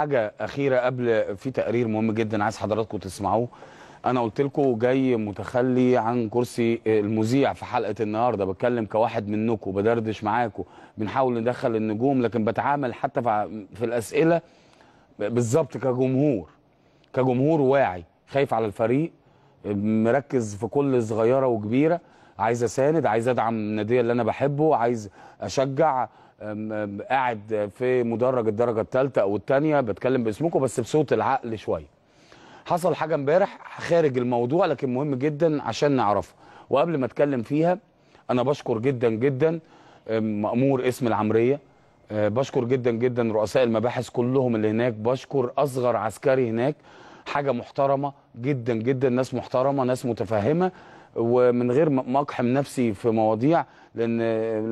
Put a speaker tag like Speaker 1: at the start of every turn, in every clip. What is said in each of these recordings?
Speaker 1: حاجه اخيره قبل في تقرير مهم جدا عايز حضراتكم تسمعوه انا قلت لكم جاي متخلي عن كرسي المذيع في حلقه النهارده بتكلم كواحد منكم بدردش معاكم بنحاول ندخل النجوم لكن بتعامل حتى في الاسئله بالظبط كجمهور كجمهور واعي خايف على الفريق مركز في كل صغيره وكبيره عايز اساند عايز ادعم النادي اللي انا بحبه عايز اشجع قاعد في مدرج الدرجه الثالثه او الثانيه بتكلم باسمكم بس بصوت العقل شويه حصل حاجه امبارح خارج الموضوع لكن مهم جدا عشان نعرفها وقبل ما اتكلم فيها انا بشكر جدا جدا مامور اسم العمريه أه، بشكر جدا جدا رؤساء المباحث كلهم اللي هناك بشكر اصغر عسكري هناك حاجه محترمه جدا جدا ناس محترمه ناس متفهمه ومن غير ما اقحم نفسي في مواضيع لان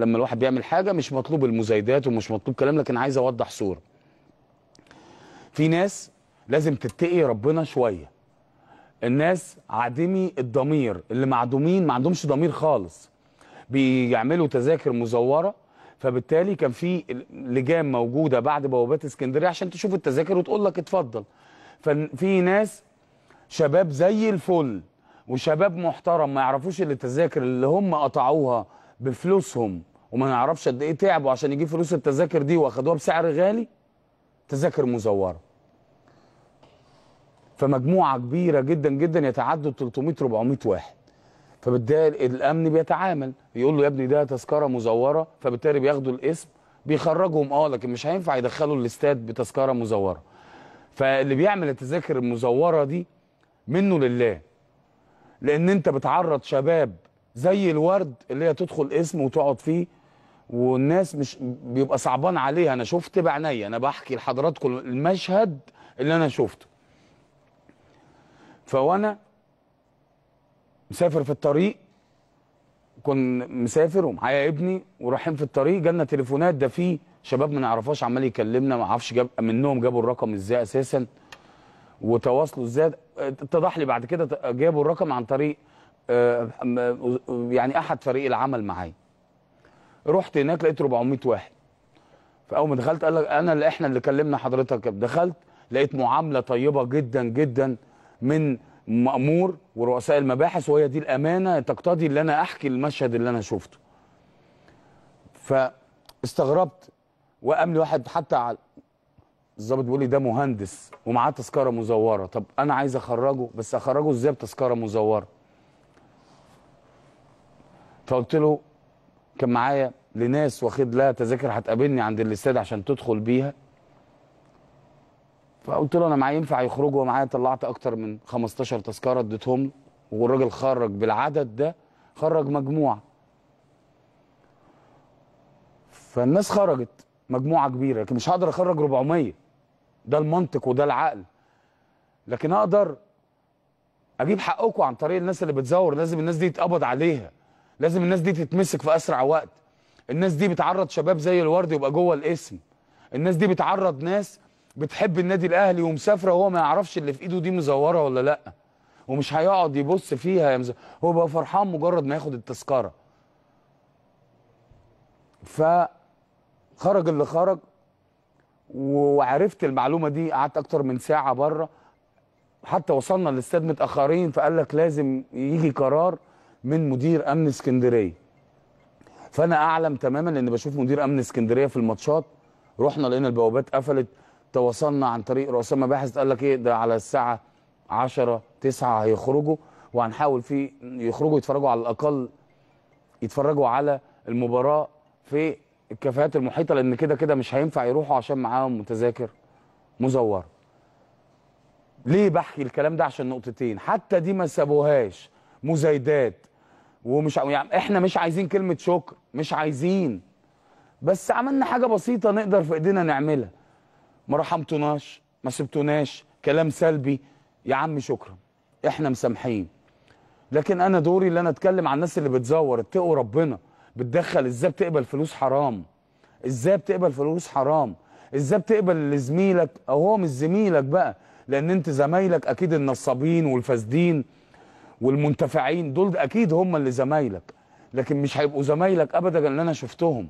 Speaker 1: لما الواحد بيعمل حاجه مش مطلوب المزايدات ومش مطلوب كلام لكن عايز اوضح صوره. في ناس لازم تتقي ربنا شويه. الناس عدمي الضمير اللي معدومين ما عندهمش ضمير خالص. بيعملوا تذاكر مزوره فبالتالي كان في لجام موجوده بعد بوابات اسكندريه عشان تشوف التذاكر وتقول لك اتفضل. ففي ناس شباب زي الفل وشباب محترم ما يعرفوش التذاكر اللي هم قطعوها بفلوسهم وما نعرفش قد ايه تعبوا عشان يجيب فلوس التذاكر دي واخدوها بسعر غالي تذاكر مزوره فمجموعه كبيره جدا جدا يتعدوا 300 400 واحد فبالتالي الامن بيتعامل يقول له يا ابني ده تذكره مزوره فبالتالي بياخدوا الاسم بيخرجهم اه لكن مش هينفع يدخلوا الاستاد بتذكره مزوره فاللي بيعمل التذاكر المزوره دي منه لله لان انت بتعرض شباب زي الورد اللي هي تدخل اسم وتقعد فيه والناس مش بيبقى صعبان عليها انا شفت بعينيا انا بحكي لحضراتكم المشهد اللي انا شفته فوانا مسافر في الطريق كنت مسافر ومعايا ابني ورايحين في الطريق جالنا تليفونات ده فيه شباب ما نعرفهاش عمال يكلمنا ما اعرفش جاب منهم جابوا الرقم ازاي اساسا وتواصلوا ازاي اتضح لي بعد كده جابوا الرقم عن طريق آه، يعني احد فريق العمل معايا رحت هناك لقيت 400 واحد فاول ما دخلت قال لك انا اللي احنا اللي كلمنا حضرتك دخلت لقيت معامله طيبه جدا جدا من مامور ورؤساء المباحث وهي دي الامانه تقتضي ان انا احكي المشهد اللي انا شفته فاستغربت وقام لي واحد حتى على الظابط بيقول لي ده مهندس ومعاه تذكره مزوره طب انا عايز اخرجه بس اخرجه ازاي بتذكره مزوره فقلت له كان معايا لناس واخد لها تذاكر هتقابلني عند الاستاد عشان تدخل بيها فقلت له انا معايا ينفع يخرجوا ومعايا طلعت اكتر من 15 تذكره اديتهم والراجل خرج بالعدد ده خرج مجموعه فالناس خرجت مجموعه كبيره لكن مش هقدر اخرج 400 ده المنطق وده العقل لكن اقدر اجيب حقكم عن طريق الناس اللي بتزور لازم الناس دي يتقبض عليها لازم الناس دي تتمسك في اسرع وقت الناس دي بتعرض شباب زي الورد يبقى جوه الاسم الناس دي بتعرض ناس بتحب النادي الاهلي ومسافره وهو ما يعرفش اللي في ايده دي مزوره ولا لا ومش هيقعد يبص فيها يا هو بقى فرحان مجرد ما ياخد التذكره ف خرج اللي خرج وعرفت المعلومه دي قعدت اكتر من ساعه بره حتى وصلنا للاستاد متاخرين فقال لك لازم يجي قرار من مدير امن اسكندريه فانا اعلم تماما لان بشوف مدير امن اسكندريه في الماتشات رحنا لقينا البوابات قفلت تواصلنا عن طريق رؤساء مباحث قال لك ايه ده على الساعه 10 9 هيخرجوا وهنحاول فيه يخرجوا يتفرجوا على الاقل يتفرجوا على المباراه في الكفاءات المحيطه لان كده كده مش هينفع يروحوا عشان معاهم متذاكر مزوره. ليه بحكي الكلام ده عشان نقطتين حتى دي ما سابوهاش مزايدات ومش يعني احنا مش عايزين كلمه شكر مش عايزين بس عملنا حاجه بسيطه نقدر في ايدينا نعملها ما رحمتوناش ما سبتوناش كلام سلبي يا عم شكرا احنا مسامحين لكن انا دوري اللي انا اتكلم عن الناس اللي بتزور اتقوا ربنا بتدخل ازاي بتقبل فلوس حرام ازاي بتقبل فلوس حرام ازاي بتقبل لزميلك او هو مش زميلك بقى لان انت زمايلك اكيد النصابين والفاسدين والمنتفعين دول اكيد هم اللي زمايلك لكن مش هيبقوا زمايلك ابدا اللي انا شفتهم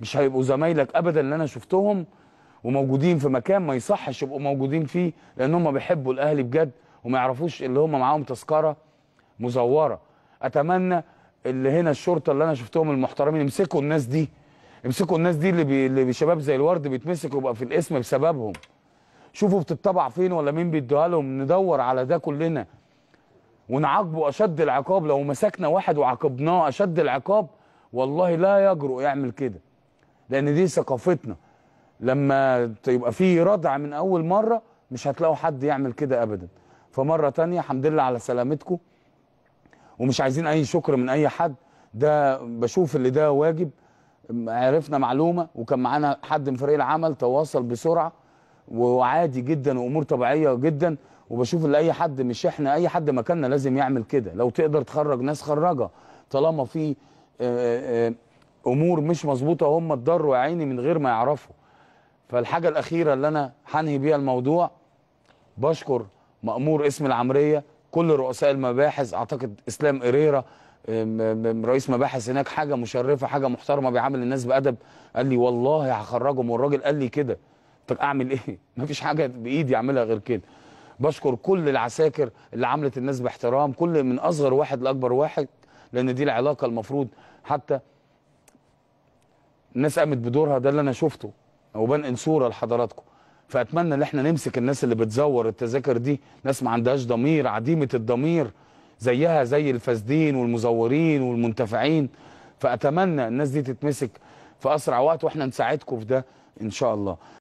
Speaker 1: مش هيبقوا زمايلك ابدا اللي انا شفتهم وموجودين في مكان ما يصحش يبقوا موجودين فيه لان هم بيحبوا الاهلي بجد وما يعرفوش اللي هم معاهم تذكره مزوره اتمنى اللي هنا الشرطه اللي انا شفتهم المحترمين امسكوا الناس دي امسكوا الناس دي اللي بي... اللي شباب زي الورد بيتمسكوا يبقى في الاسم بسببهم شوفوا بتطبع فين ولا مين بيديها لهم ندور على ده كلنا ونعاقبه اشد العقاب لو مسكنا واحد وعاقبناه اشد العقاب والله لا يجرؤ يعمل كده لان دي ثقافتنا لما يبقى في ردع من اول مره مش هتلاقوا حد يعمل كده ابدا فمره تانية الحمد لله على سلامتكم ومش عايزين اي شكر من اي حد ده بشوف اللي ده واجب عرفنا معلومه وكان معانا حد من فريق العمل تواصل بسرعه وعادي جدا وامور طبيعيه جدا وبشوف اللي اي حد مش احنا اي حد مكاننا لازم يعمل كده لو تقدر تخرج ناس خرجها طالما في آه، آه، امور مش مظبوطه هم اتضروا يا عيني من غير ما يعرفوا فالحاجه الاخيره اللي انا هنهي بيها الموضوع بشكر مامور اسم العمريه كل رؤساء المباحث اعتقد اسلام اريرا رئيس مباحث هناك حاجه مشرفه حاجه محترمه بيعامل الناس بادب قال لي والله هخرجهم والراجل قال لي كده طب اعمل ايه ما فيش حاجه بايدي اعملها غير كده بشكر كل العساكر اللي عملت الناس باحترام كل من اصغر واحد لاكبر واحد لان دي العلاقه المفروض حتى الناس قامت بدورها ده اللي انا شفته وبنقل صوره لحضراتكم فاتمنى ان احنا نمسك الناس اللي بتزور التذاكر دي ناس ما عندهاش ضمير عديمه الضمير زيها زي الفاسدين والمزورين والمنتفعين فاتمنى الناس دي تتمسك في اسرع وقت واحنا نساعدكم في ده ان شاء الله